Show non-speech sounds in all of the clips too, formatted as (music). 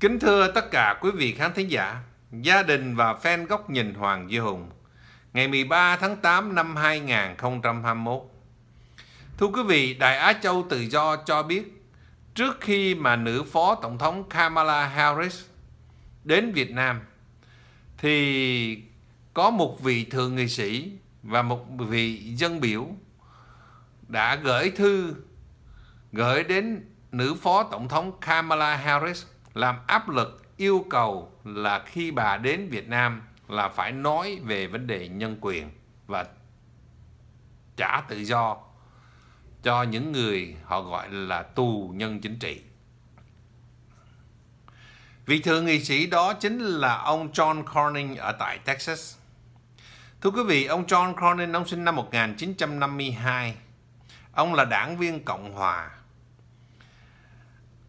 Kính thưa tất cả quý vị khán thính giả, gia đình và fan góc nhìn Hoàng Duy Hùng, ngày 13 tháng 8 năm 2021. Thưa quý vị, Đại Á Châu Tự Do cho biết, trước khi mà nữ phó tổng thống Kamala Harris đến Việt Nam, thì có một vị thượng nghị sĩ và một vị dân biểu đã gửi thư gửi đến nữ phó tổng thống Kamala Harris làm áp lực yêu cầu là khi bà đến Việt Nam là phải nói về vấn đề nhân quyền và trả tự do cho những người họ gọi là tù nhân chính trị. Vị thượng nghị sĩ đó chính là ông John Cornyn ở tại Texas. Thưa quý vị, ông John Cornyn ông sinh năm 1952. Ông là đảng viên Cộng hòa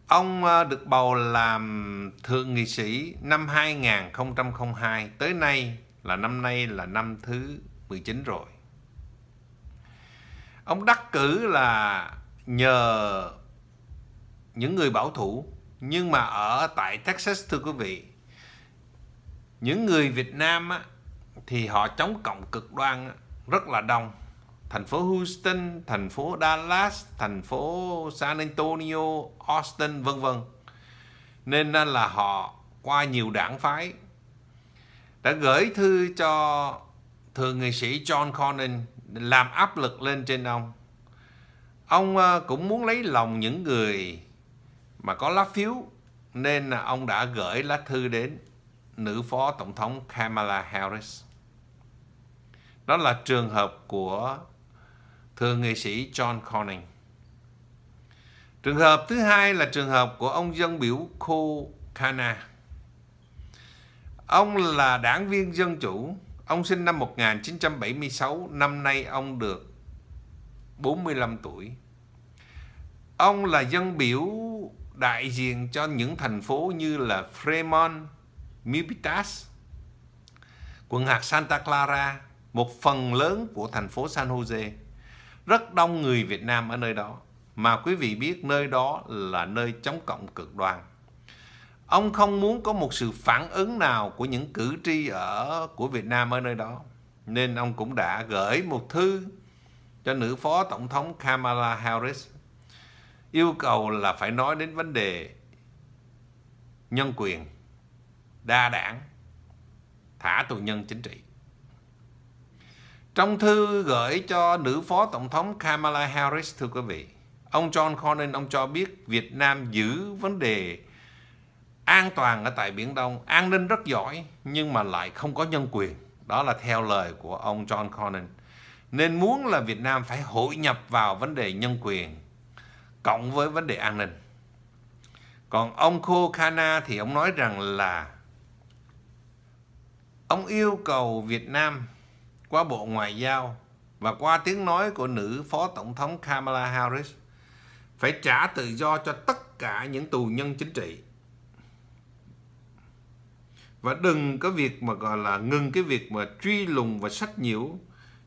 Ông ờ, được bầu làm thượng nghị sĩ năm 2002 tới nay là năm nay là năm thứ 19 rồi. Ông đắc cử là nhờ những người bảo thủ nhưng mà ở tại Texas thưa quý vị những người Việt Nam á, thì họ chống cộng cực đoan rất là đông thành phố Houston, thành phố Dallas, thành phố San Antonio, Austin vân vân. Nên là họ qua nhiều đảng phái đã gửi thư cho thượng nghị sĩ John Cornyn làm áp lực lên trên ông. Ông ờ, cũng muốn lấy lòng những người mà có lá phiếu nên là ông đã gửi lá thư đến nữ phó tổng thống Kamala Harris. Đó là trường hợp của thưa nghệ sĩ John Corning. Trường hợp thứ hai là trường hợp của ông dân biểu Khô Kana. Ông là đảng viên Dân Chủ. Ông sinh năm 1976, năm nay ông được 45 tuổi. Ông là dân biểu đại diện cho những thành phố như là Fremont, Milpitas, quận hạt Santa Clara, một phần lớn của thành phố San Jose rất đông người Việt Nam ở nơi đó mà quý vị biết nơi đó là nơi chống cộng cực đoan ông không muốn có một sự phản ứng nào của những cử tri ở của Việt Nam ở nơi đó nên ông cũng đã gửi một thư cho nữ phó tổng thống Kamala Harris yêu cầu là phải nói đến vấn đề nhân quyền đa đảng thả tù nhân chính trị trong thư gửi cho nữ phó tổng thống Kamala Harris thưa quý vị, ông John Cornyn ông cho biết Việt Nam giữ vấn đề an toàn ở tại Biển Đông, an ninh rất giỏi nhưng mà lại không có nhân quyền. Đó là theo lời của ông John Cornyn. Nên muốn là Việt Nam phải hội nhập vào vấn đề nhân quyền cộng với vấn đề an ninh. Còn ông Khô Khana thì ông nói rằng là ông yêu cầu Việt Nam qua Bộ Ngoại giao và qua tiếng nói của nữ Phó Tổng thống Kamala Harris phải trả tự do cho tất cả những tù nhân chính trị. Và đừng có việc mà gọi là ngừng cái việc mà truy lùng và sách nhiễu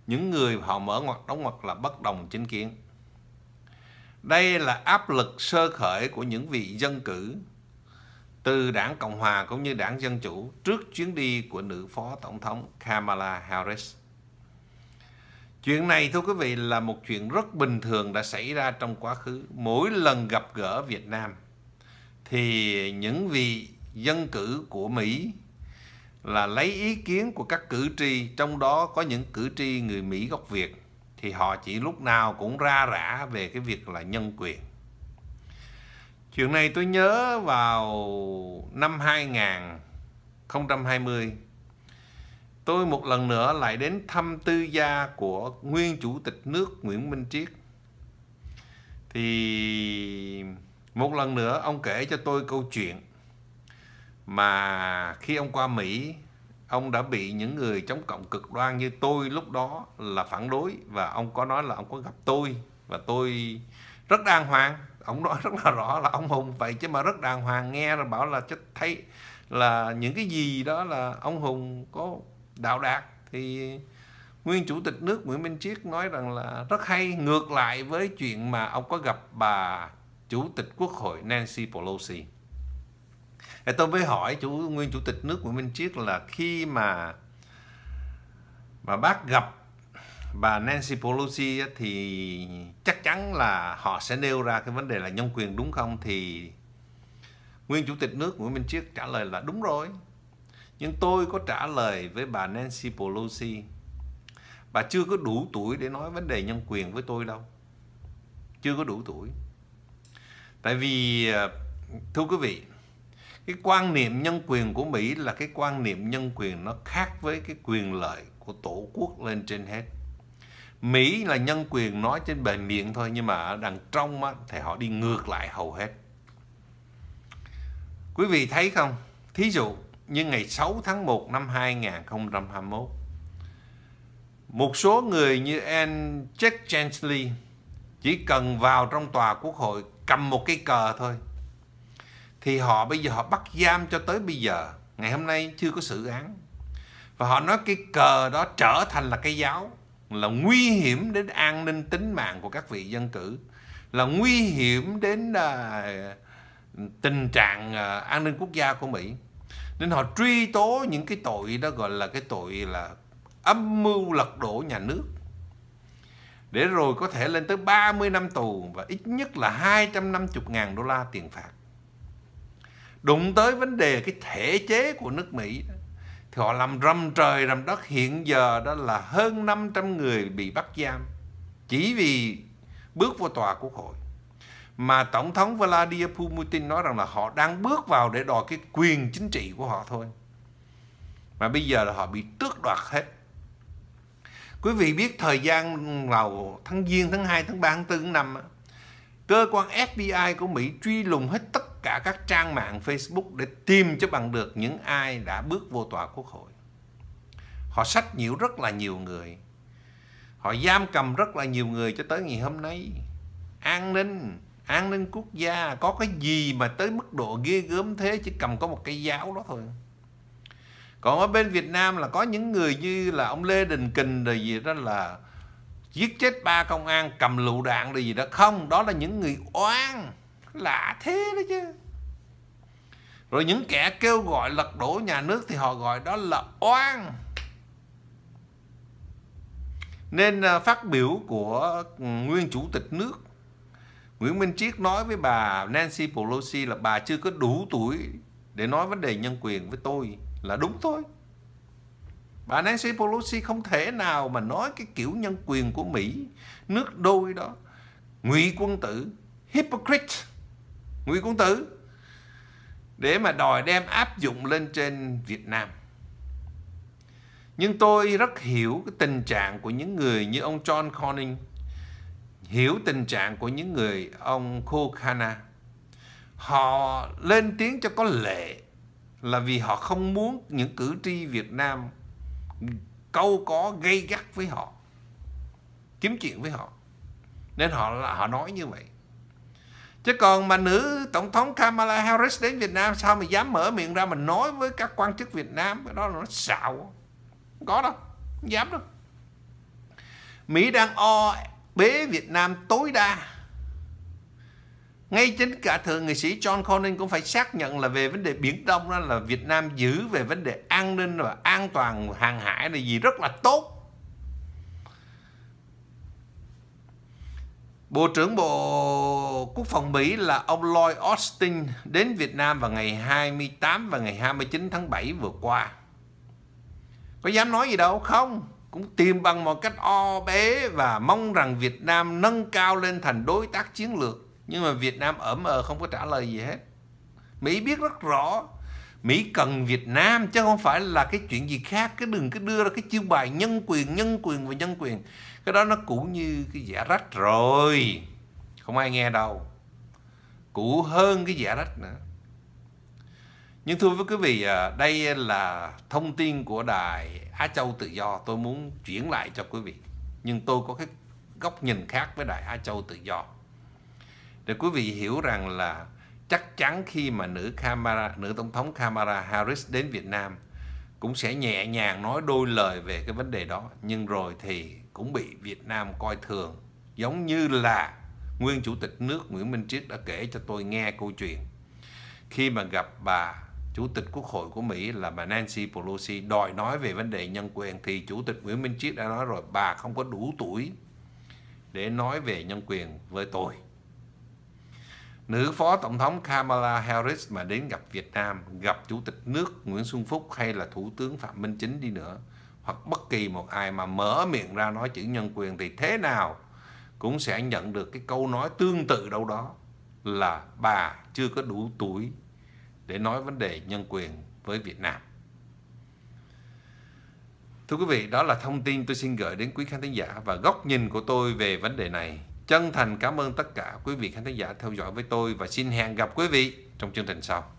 những người họ mở ngoặt đóng ngoặt là bất đồng chính kiến. Đây là áp lực sơ khởi của những vị dân cử từ đảng Cộng Hòa cũng như đảng Dân Chủ trước chuyến đi của nữ phó tổng thống Kamala Harris. Chuyện này thưa quý vị là một chuyện rất bình thường đã xảy ra trong quá khứ. Mỗi lần gặp gỡ Việt Nam thì những vị dân cử của Mỹ là lấy ý kiến của các cử tri, trong đó có những cử tri người Mỹ gốc Việt thì họ chỉ lúc nào cũng ra rã về cái việc là nhân quyền. Chuyện này tôi nhớ vào năm 2020 tôi một lần nữa lại đến thăm tư gia của nguyên chủ tịch nước Nguyễn Minh Triết. Thì một lần nữa ông kể cho tôi câu chuyện mà khi ông qua Mỹ, ông đã bị những người chống cộng cực đoan như tôi lúc đó là phản đối và ông có nói là ông có gặp tôi và tôi rất đàng hoàng ông nói (laughs) rất là rõ là ông hùng vậy chứ mà rất đàng hoàng nghe rồi bảo là chết thấy là những cái gì đó là ông hùng có đạo đạt thì nguyên chủ tịch nước Nguyễn Minh Triết nói rằng là rất hay ngược lại với chuyện mà ông có gặp bà chủ tịch quốc hội Nancy Pelosi. Thì tôi mới hỏi chủ nguyên chủ tịch nước Nguyễn Minh Triết là khi mà mà bác gặp bà Nancy Pelosi thì chắc chắn là họ sẽ nêu ra cái vấn đề là nhân quyền đúng không thì nguyên chủ tịch nước Nguyễn Minh Triết trả lời là đúng rồi nhưng tôi có trả lời với bà Nancy Pelosi Bà chưa có đủ tuổi để nói vấn đề nhân quyền với tôi đâu Chưa có đủ tuổi Tại vì à, Thưa quý vị Cái quan niệm nhân quyền của Mỹ là cái quan niệm nhân quyền Nó khác với cái quyền lợi của tổ quốc lên trên hết Mỹ là nhân quyền nói trên bề miệng thôi Nhưng mà ở đằng trong á, thì họ đi ngược lại hầu hết Quý vị thấy không? Thí dụ nhưng ngày 6 tháng 1 năm 2021, một số người như anh Jack Chansley chỉ cần vào trong tòa quốc hội cầm một cái cờ thôi thì họ bây giờ họ bắt giam cho tới bây giờ ngày hôm nay chưa có xử án và họ nói cái cờ đó trở thành là cái giáo là nguy hiểm đến an ninh tính mạng của các vị dân cử là nguy hiểm đến uh, tình trạng uh, an ninh quốc gia của Mỹ nên họ truy tố những cái tội đó gọi là cái tội là âm mưu lật đổ nhà nước để rồi có thể lên tới 30 năm tù và ít nhất là 250.000 đô la tiền phạt. Đụng tới vấn đề cái thể chế của nước Mỹ thì họ làm rầm trời rầm đất hiện giờ đó là hơn 500 người bị bắt giam chỉ vì bước vào tòa quốc hội mà Tổng thống Vladimir Putin nói rằng là họ đang bước vào để đòi cái quyền chính trị của họ thôi. Mà bây giờ là họ bị tước đoạt hết. Quý vị biết thời gian vào tháng Giêng, tháng 2, tháng 3, tháng 4, tháng 5 Cơ quan FBI của Mỹ truy lùng hết tất cả các trang mạng Facebook để tìm cho bằng được những ai đã bước vô tòa quốc hội. Họ sách nhiễu rất là nhiều người. Họ giam cầm rất là nhiều người cho tới ngày hôm nay. An ninh an ninh quốc gia có cái gì mà tới mức độ ghê gớm thế chứ cầm có một cái giáo đó thôi còn ở bên Việt Nam là có những người như là ông Lê Đình Kình rồi gì đó là giết chết ba công an cầm lựu đạn rồi gì đó không đó là những người oan lạ thế đó chứ rồi những kẻ kêu gọi lật đổ nhà nước thì họ gọi đó là oan nên à, phát biểu của ừ, nguyên chủ tịch nước Nguyễn Minh Triết nói với bà Nancy Pelosi là bà chưa có đủ tuổi để nói vấn đề nhân quyền với tôi là đúng thôi. Bà Nancy Pelosi không thể nào mà nói cái kiểu nhân quyền của Mỹ, nước đôi đó, ngụy quân tử, hypocrite, ngụy quân tử, để mà đòi đem áp dụng lên trên Việt Nam. Nhưng tôi rất hiểu cái tình trạng của những người như ông John Corning hiểu tình trạng của những người ông Kukhana. Họ lên tiếng cho có lệ là vì họ không muốn những cử tri Việt Nam câu có gây gắt với họ, kiếm chuyện với họ. Nên họ họ nói như vậy. Chứ còn mà nữ tổng thống Kamala Harris đến Việt Nam sao mà dám mở miệng ra mà nói với các quan chức Việt Nam, cái đó là nó xạo. Không có đâu, không dám đâu. Mỹ đang o bế Việt Nam tối đa. Ngay chính cả thượng nghị sĩ John Cornyn cũng phải xác nhận là về vấn đề Biển Đông đó là Việt Nam giữ về vấn đề an ninh và an toàn hàng hải là gì rất là tốt. Bộ trưởng Bộ Quốc phòng Mỹ là ông Lloyd Austin đến Việt Nam vào ngày 28 và ngày 29 tháng 7 vừa qua. Có dám nói gì đâu không? cũng tìm bằng một cách o bế và mong rằng Việt Nam nâng cao lên thành đối tác chiến lược nhưng mà Việt Nam ẩm ờ không có trả lời gì hết Mỹ biết rất rõ Mỹ cần Việt Nam chứ không phải là cái chuyện gì khác cái đừng cái đưa ra cái chiêu bài nhân quyền nhân quyền và nhân quyền cái đó nó cũng như cái giả rách rồi không ai nghe đâu cũ hơn cái giả rách nữa nhưng thưa với quý vị, à, đây là thông tin của Đài Á Châu Tự Do. Tôi muốn chuyển lại cho quý vị. Nhưng tôi có cái góc nhìn khác với Đài Á Châu Tự Do. Để quý vị hiểu rằng là chắc chắn khi mà nữ Kamala, nữ tổng thống Kamala Harris đến Việt Nam cũng sẽ nhẹ nhàng nói đôi lời về cái vấn đề đó. Nhưng rồi thì cũng bị Việt Nam coi thường giống như là nguyên chủ tịch nước Nguyễn Minh Triết đã kể cho tôi nghe câu chuyện khi mà gặp bà Chủ tịch Quốc hội của Mỹ là bà Nancy Pelosi đòi nói về vấn đề nhân quyền thì Chủ tịch Nguyễn Minh chiết đã nói rồi bà không có đủ tuổi để nói về nhân quyền với tôi. Nữ Phó Tổng thống Kamala Harris mà đến gặp Việt Nam, gặp Chủ tịch nước Nguyễn Xuân Phúc hay là Thủ tướng Phạm Minh Chính đi nữa, hoặc bất kỳ một ai mà mở miệng ra nói chữ nhân quyền thì thế nào cũng sẽ nhận được cái câu nói tương tự đâu đó là bà chưa có đủ tuổi để nói vấn đề nhân quyền với Việt Nam. Thưa quý vị, đó là thông tin tôi xin gửi đến quý khán thính giả và góc nhìn của tôi về vấn đề này. Chân thành cảm ơn tất cả quý vị khán thính giả theo dõi với tôi và xin hẹn gặp quý vị trong chương trình sau.